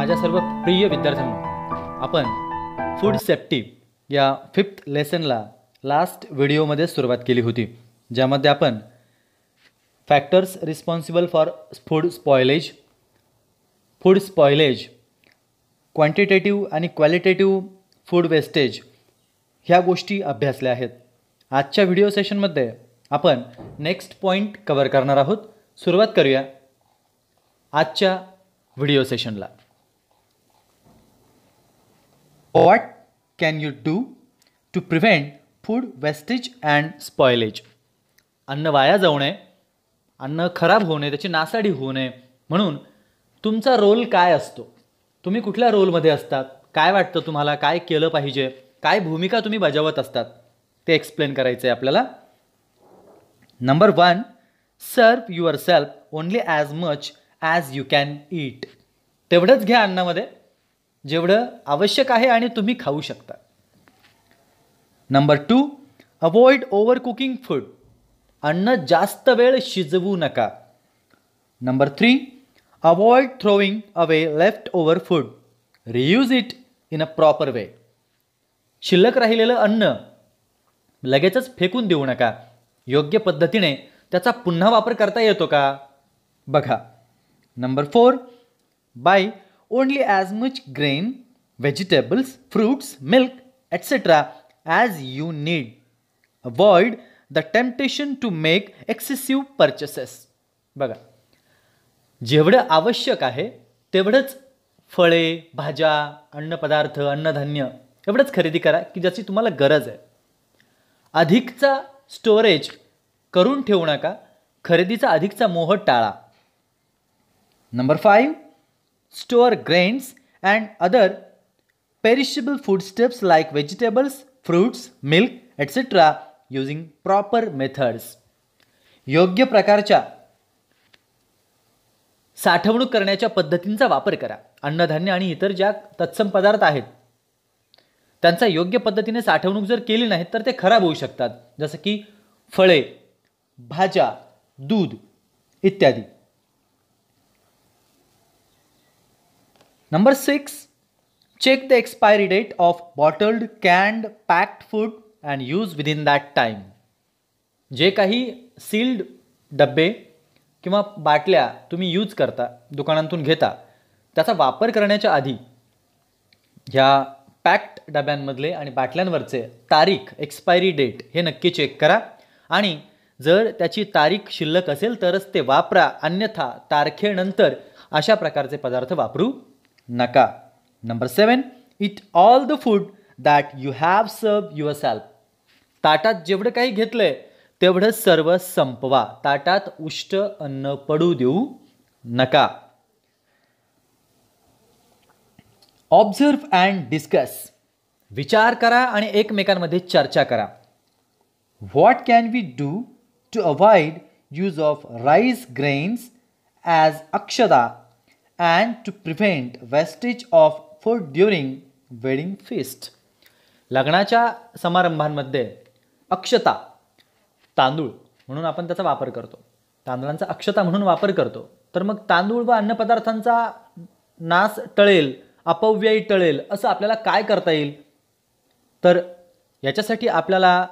माझ्या सर्व प्रिय विद्यार्थ्यांना आपण फूड सेफ्टी या फिफ्थ लेसनला लास्ट व्हिडिओमध्ये सुरुवात केली होती ज्यामध्ये आपण factors responsible for food spoilage food spoilage quantitative आणि क्वालिटेटिव्ह फूड वेस्टेज ह्या गोष्टी अभ्यासल्या आहेत आजच्या व्हिडिओ सेशनमध्ये आपण नेक्स्ट पॉईंट कवर करणार आहोत सुरुवात करूया आजच्या व्हिडिओ सेशनला What can you do to prevent food wastage and spoilage अन्न वाया जाऊ नये अन्न खराब होऊ नये त्याची नासाडी होऊ नये म्हणून तुमचा रोल काय असतो तुम्ही कुठल्या रोलमध्ये असतात काय वाटतं तुम्हाला काय केलं पाहिजे काय भूमिका तुम्ही बजावत असतात ते एक्सप्लेन करायचं आहे आपल्याला number one serve yourself only as much as you can eat तेवढंच घ्या अन्नामध्ये जेवढं आवश्यक आहे आणि तुम्ही खाऊ शकता number two avoid over cooking food अन्न जास्त वेळ शिजवू नका number three avoid throwing away leftover food reuse it in a proper way शिल्लक राहिलेलं अन्न लगेचच फेकून देऊ नका योग्य पद्धतीने त्याचा पुन्हा वापर करता येतो का बघा number four buy only as much grain, vegetables, fruits, milk, etc. as you need. Avoid the temptation to make excessive purchases बघा जेवढं आवश्यक आहे तेवढंच फळे भाज्या अन्नपदार्थ अन्नधान्य एवढंच खरेदी करा की ज्याची तुम्हाला गरज आहे अधिकचा स्टोरेज करून ठेवू नका खरेदीचा अधिकचा मोह टाळा number five store grains and other perishable foodstuffs like vegetables, fruits, milk, etc. using proper methods. योग्य प्रकारच्या साठवणूक करण्याच्या पद्धतींचा वापर करा अन्नधान्य आणि इतर ज्या तत्सम पदार्थ आहेत त्यांचा योग्य पद्धतीने साठवणूक जर केली नाही तर ते खराब होऊ शकतात जसं की फळे भाज्या दूध इत्यादी six check the expiry date of bottled canned packed food and use within that time जे काही सील्ड डबे किंवा बाटल्या तुम्ही यूज करता दुकानांतून घेता त्याचा वापर करण्याच्या आधी ह्या पॅक्ड डब्यांमधले आणि बाटल्यांवरचे तारीख एक्सपायरी डेट हे नक्की चेक करा आणि जर त्याची तारीख शिल्लक असेल तरच ते वापरा अन्यथा तारखेनंतर अशा प्रकारचे पदार्थ वापरू नका number seven eat all the food that you have serve yourself ताटात जेवढं काही घेतलं आहे तेवढं सर्व संपवा ताटात उष्ट अन्न पडू देऊ नका ऑब्झर्व अँड डिस्कस विचार करा आणि एकमेकांमध्ये चर्चा करा what can we do to avoid use of rice grains as अक्षदा and to prevent wastage of food during wedding feast. लग्नाच्या समारंभांमध्ये अक्षता तांदूळ म्हणून आपण त्याचा वापर करतो तांदळांचा अक्षता म्हणून वापर करतो तर मग तांदूळ व अन्नपदार्थांचा नाश टळेल अपव्ययी टळेल असं आपल्याला काय करता येईल तर याच्यासाठी आपल्याला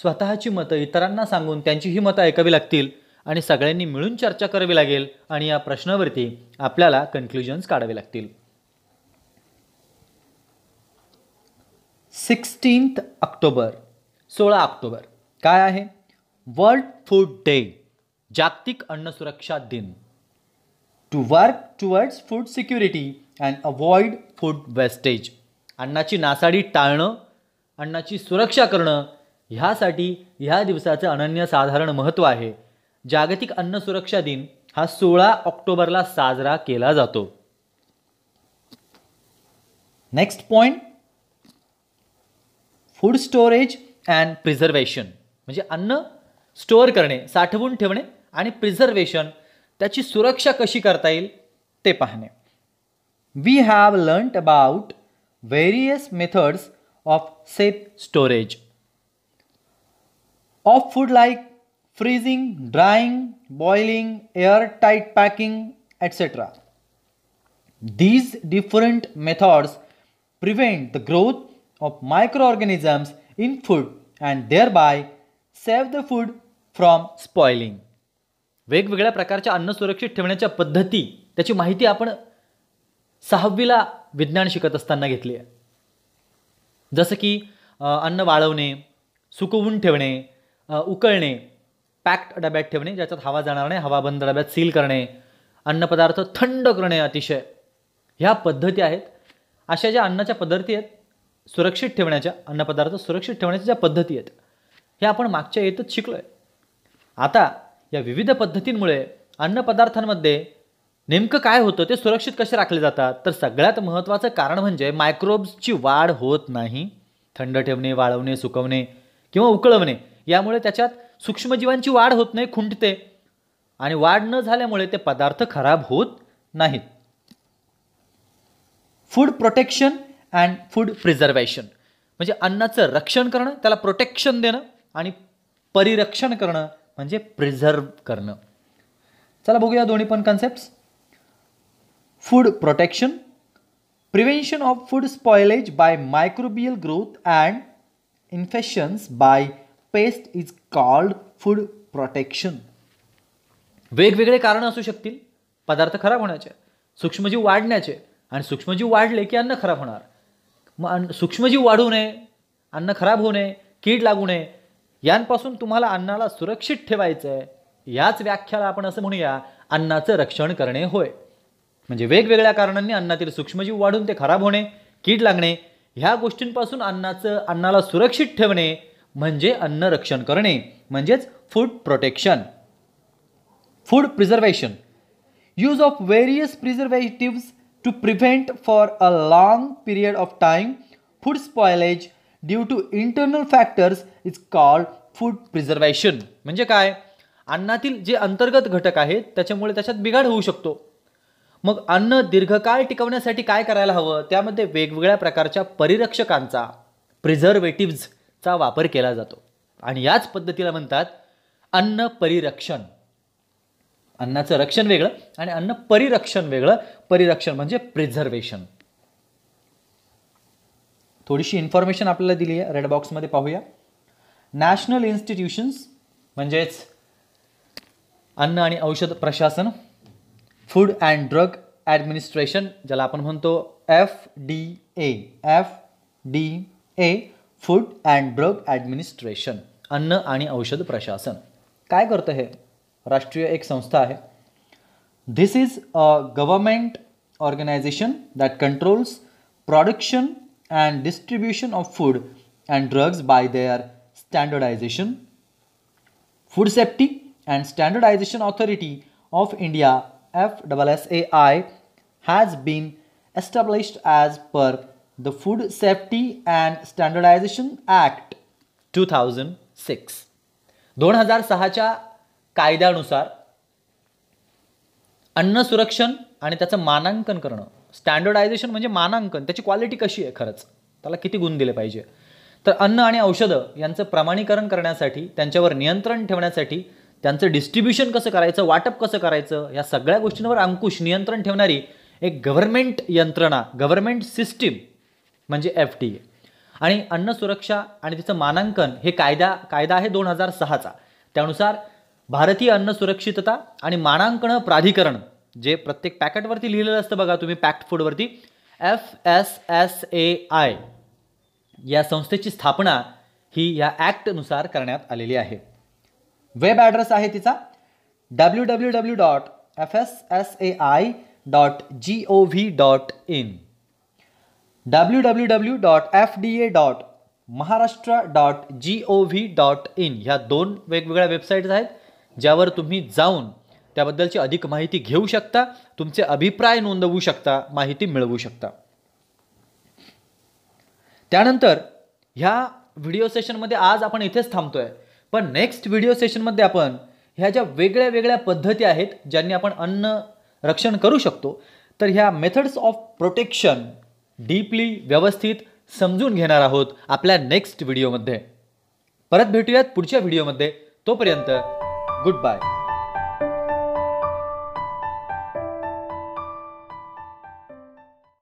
स्वतःची मतं इतरांना सांगून त्यांचीही मतं ऐकावी लागतील आणि सगळ्यांनी मिळून चर्चा करावी लागेल आणि या प्रश्नावरती आपल्याला कन्क्ल्युजन्स काढावे लागतील सिक्स्टीन्थ ऑक्टोबर सोळा ऑक्टोबर काय आहे वर्ल्ड फूड डे जागतिक अन्न सुरक्षा दिन to work towards food security and avoid food wastage अन्नाची नासाडी टाळणं अन्नाची सुरक्षा करणं ह्यासाठी ह्या दिवसाचं अनन्यसाधारण महत्त्व आहे जागतिक अन्न सुरक्षा दिन हा सोळा ऑक्टोबरला साजरा केला जातो next point food storage and preservation म्हणजे अन्न स्टोअर करणे साठवून ठेवणे आणि प्रिझर्वेशन त्याची सुरक्षा कशी करता येईल ते पाहणे we have learnt about various methods of safe storage of food like freezing tight packing etcetera these different methods prevent the growth of micro of in food and thereby save the food from spoiling वेगवेगळ्या प्रकारच्या अन्न सुरक्षित ठेवण्याच्या पद्धती त्याची माहिती आपण सहावीला विज्ञान शिकत असताना घेतली आहे जसं की अन्न वाळवणे सुकवून ठेवणे उकळणे पॅक्ड डब्यात ठेवणे ज्याच्यात हवा जाणार नाही हवा बंद डब्यात सील करणे अन्नपदार्थ थंड करणे अतिशय ह्या पद्धती आहेत अशा ज्या अन्नाच्या पद्धती आहेत सुरक्षित ठेवण्याच्या अन्नपदार्थ सुरक्षित ठेवण्याच्या ज्या पद्धती आहेत हे आपण मागच्या येतच शिकलो आहे आता या विविध पद्धतींमुळे अन्नपदार्थांमध्ये नेमकं काय होतं ते सुरक्षित कसे राखले जातात तर सगळ्यात महत्त्वाचं कारण म्हणजे मायक्रोब्सची वाढ होत नाही थंड ठेवणे वाळवणे सुकवणे किंवा उकळवणे यामुळे त्याच्यात सूक्ष्मजीवांची वाढ होत नाही खुंटते आणि वाढ न झाल्यामुळे ते पदार्थ खराब होत नाहीत food protection and food preservation म्हणजे अन्नाचं रक्षण करणं त्याला प्रोटेक्शन देणं आणि परिरक्षण करणं म्हणजे प्रिझर्व करणं चला बघूया दोन्ही पण concept food protection prevention of food spoilage by microbial growth and infections by pest is called food protection वेगवेगळे कारण असू शकतील पदार्थ खराब होण्याचे सूक्ष्मजीव वाढण्याचे आणि सूक्ष्मजीव वाढले की अन्न खराब होणार मग सूक्ष्मजीव वाढू नये अन्न खराब होऊ नये कीड लागू नये यांपासून तुम्हाला अन्नाला सुरक्षित ठेवायचं आहे याच व्याख्याला आपण असं म्हणूया अन्नाचं रक्षण करणे होय म्हणजे वेगवेगळ्या कारणांनी अन्नातील सूक्ष्मजीव वाढून ते खराब होणे कीड लागणे ह्या गोष्टींपासून अन्नाचं अन्नाला सुरक्षित ठेवणे म्हणजे अन्न रक्षण करणे म्हणजेच food protection food preservation use of various preservatives to prevent for a long period of time food spoilage due to internal factors is called food preservation म्हणजे काय अन्नातील जे अंतर्गत घटक आहेत त्याच्यामुळे त्याच्यात बिघाड होऊ शकतो मग अन्न दीर्घकाळ टिकवण्यासाठी काय करायला हवं त्यामध्ये वेगवेगळ्या प्रकारच्या परिरक्षकांचा प्रिझर्वेटिव्ज चा वापर केला जातो आणि याच पद्धतीला म्हणतात अन्न परिरक्षण अन्नाचं रक्षण वेगळं आणि अन्न परिरक्षण वेगळं परिरक्षण म्हणजे प्रिझर्वेशन थोडीशी इन्फॉर्मेशन आपल्याला दिली आहे रेड बॉक्समध्ये पाहूया नॅशनल इन्स्टिट्यूशन्स म्हणजेच अन्न आणि औषध प्रशासन फूड अँड ड्रग ॲडमिनिस्ट्रेशन ज्याला आपण म्हणतो F D A F D A food and drug administration अन्न आणि औषध प्रशासन काय करतं हे राष्ट्रीय एक संस्था आहे this is a government organization that controls production and distribution of food and drugs by their standardization food safety and standardization authority of India F double S A I has been established as per the Food Safety and Standardization Act 2006 दोन हजार सहाच्या कायद्यानुसार अन्न सुरक्षण आणि त्याचं मानांकन करणं standardisation म्हणजे मानांकन त्याची क्वालिटी कशी आहे खरंच त्याला किती गुण दिले पाहिजे तर अन्न आणि औषधं यांचं प्रमाणीकरण करण्यासाठी त्यांच्यावर नियंत्रण ठेवण्यासाठी त्यांचं डिस्ट्रीब्युशन कसं करायचं वाटप कसं करायचं या सगळ्या गोष्टींवर अंकुश नियंत्रण ठेवणारी एक गव्हर्मेंट यंत्रणा गव्हर्मेंट सिस्टीम म्हणजे एफ डी ए आणि अन्न सुरक्षा आणि तिचं मानांकन हे कायदा कायदा आहे दोन हजार सहाचा त्यानुसार भारतीय अन्न सुरक्षितता आणि मानांकन प्राधिकरण जे प्रत्येक पॅकेटवरती लिहिलेलं असतं बघा तुम्ही पॅक्ट फूडवरती F S S A I या संस्थेची स्थापना ही या ॲक्टनुसार करण्यात आलेली आहे वेब ॲड्रेस आहे तिचा W W W dot F S S A I dot G O V dot in W W W dot F D A dot Maharashtra dot G O V dot in ह्या दोन वेगवेगळ्या websites आहेत ज्यावर तुम्ही जाऊन त्याबद्दलची अधिक माहिती घेऊ शकता तुमचे अभिप्राय नोंदवू शकता माहिती मिळवू शकता त्यानंतर ह्या व्हिडिओ सेशनमध्ये आज आपण इथेच थांबतोय पण नेक्स्ट व्हिडिओ सेशनमध्ये आपण ह्या ज्या वेगळ्या वेगळ्या पद्धती आहेत ज्यांनी आपण अन्न रक्षण करू शकतो तर ह्या मेथड्स ऑफ प्रोटेक्शन डीपली व्यवस्थित समजून घेणार आहोत आपल्या नेक्स्ट व्हिडिओमध्ये परत भेटूयात पुढच्या व्हिडिओमध्ये तोपर्यंत गुड बाय